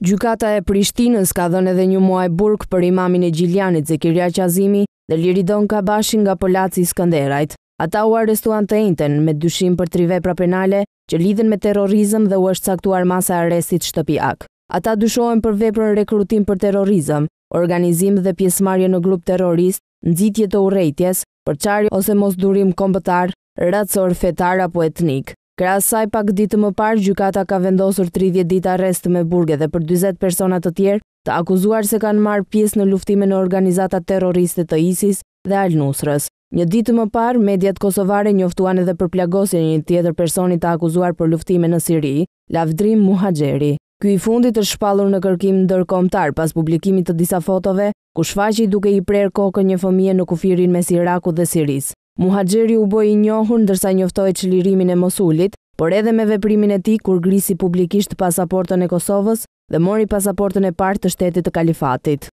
Gjukata e Prishtinës ka dhënë edhe një muaj burg për imamin e Gjilianit Zekiria Qazimi dhe Liridon Kabashi nga Polaci Skanderajt. Ata u arrestuan të enten me dyshim për tri vepra penale që lidhen me terrorizëm dhe u është caktuar masa arrestit shtëpiak. Ata dyshohen për veprën rekrutim për terrorizëm, organizim dhe pjesmarje në grup terrorist, nëzitje të urejtjes, përqari ose mos durim kombëtar, racor, fetar apo etnik. Krasaj pak ditë më parë, gjykata ka vendosur 30 dita arrest me burge dhe për 20 personat të tjerë të akuzuar se kanë marë pjesë në luftime në organizata terroriste të ISIS dhe Al-Nusrës. Një ditë më parë, mediat kosovare njoftuan edhe për plagosin një tjetër personi të akuzuar për luftime në Siri, Lavdrim Muhajeri. Ky i fundit është shpallur në kërkim ndërkombëtar pas publikimit të disa fotove ku shfaqi duke i prerë kokën një fëmije në kufirin mes Irakut dhe Siris. Muhaxheri u boj i njohur ndërsa njoftoj që lirimin e Mosulit, por edhe me veprimin e ti kur grisi publikisht pasaportën e Kosovës dhe mori pasaportën e partë të shtetit të kalifatit.